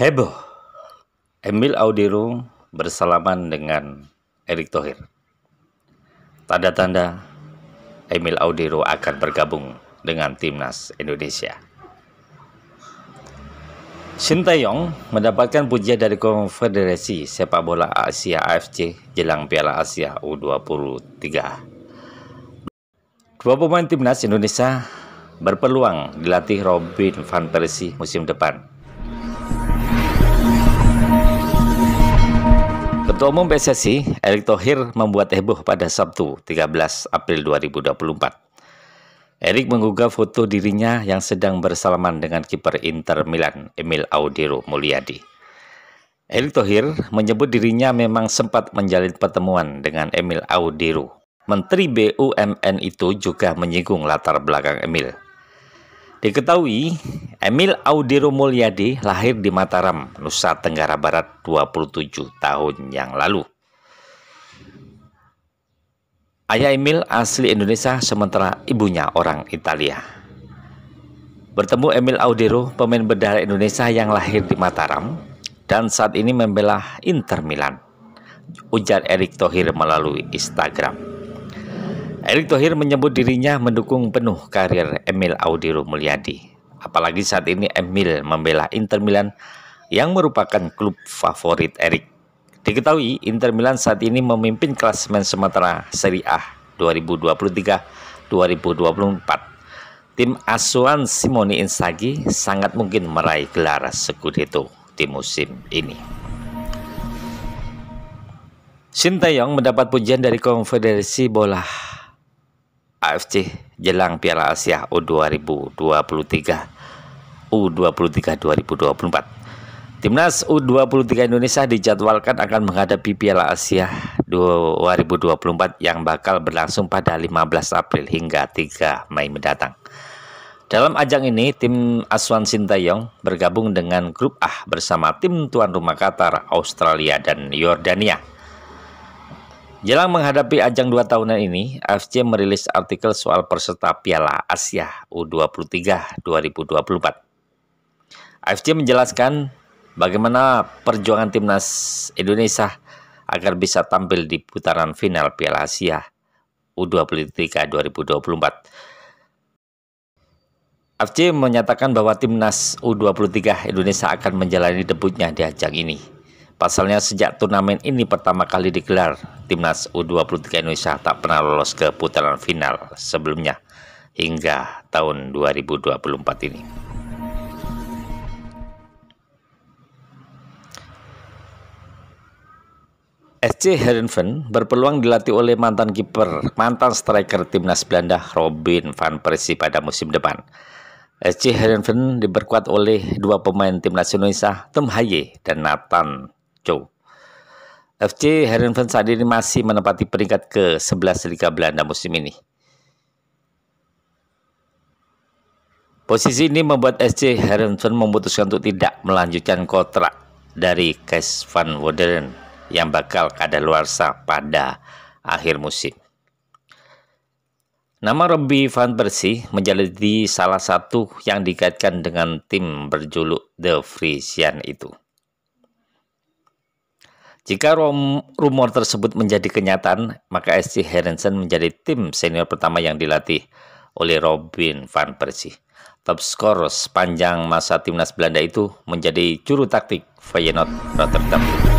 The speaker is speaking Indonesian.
Heboh. Emil Audiru bersalaman dengan Erick Thohir. Tanda-tanda Emil Audiru akan bergabung dengan timnas Indonesia. Shin Taeyong mendapatkan pujian dari Konfederasi Sepak Bola Asia AFC jelang Piala Asia U23. Dua pemain timnas Indonesia berpeluang dilatih Robin van Persie musim depan Ketua Umum PSSI Erick Thohir membuat heboh pada Sabtu 13 April 2024. Erick menggugah foto dirinya yang sedang bersalaman dengan kiper Inter Milan Emil Audiro Mulyadi. Erick Thohir menyebut dirinya memang sempat menjalin pertemuan dengan Emil Audiro Menteri BUMN itu juga menyinggung latar belakang Emil. Diketahui, Emil Audiro Mulyadi lahir di Mataram, Nusa Tenggara Barat 27 tahun yang lalu. Ayah Emil asli Indonesia sementara ibunya orang Italia. Bertemu Emil Audiro, pemain berdarah Indonesia yang lahir di Mataram dan saat ini membela Inter Milan. Ujar Erick Thohir melalui Instagram. Erick Thohir menyebut dirinya mendukung penuh karir Emil Audiro Mulyadi. Apalagi saat ini Emil membela Inter Milan yang merupakan klub favorit Erik. Diketahui Inter Milan saat ini memimpin klasemen sementara Serie A 2023-2024. Tim asuhan Simone Inzaghi sangat mungkin meraih gelar Scudetto di musim ini. Shin Taeyong mendapat pujian dari Konfederasi Bola AFC jelang Piala Asia U2023 U23 2024. Timnas U23 Indonesia dijadwalkan akan menghadapi Piala Asia 2024 yang bakal berlangsung pada 15 April hingga 3 Mei mendatang. Dalam ajang ini, tim Aswan Sintayong bergabung dengan grup A bersama tim tuan rumah Qatar, Australia, dan Yordania. Jelang menghadapi ajang dua tahunan ini, AFC merilis artikel soal peserta Piala Asia U23 2024. AFC menjelaskan bagaimana perjuangan timnas Indonesia agar bisa tampil di putaran final Piala Asia U23 2024. AFC menyatakan bahwa timnas U23 Indonesia akan menjalani debutnya di ajang ini. Pasalnya sejak turnamen ini pertama kali digelar, timnas U23 Indonesia tak pernah lolos ke putaran final sebelumnya hingga tahun 2024 ini. SC Herenven berpeluang dilatih oleh mantan kiper, mantan striker timnas Belanda Robin van Persie pada musim depan. SC Herenven diperkuat oleh dua pemain timnas Indonesia, Tom Haye dan Nathan Joe. FC Herenveen saat ini masih menempati peringkat ke-11 Liga Belanda musim ini. Posisi ini membuat SC Herenveen memutuskan untuk tidak melanjutkan kontrak dari Kees van Woderen yang bakal kadaluarsa pada akhir musim. Nama Robby van Persie menjadi salah satu yang dikaitkan dengan tim berjuluk The Frisian itu. Jika rumor tersebut menjadi kenyataan, maka SC Herensen menjadi tim senior pertama yang dilatih oleh Robin van Persie. Top skor sepanjang masa timnas Belanda itu menjadi juru taktik Feyenoord Rotterdam.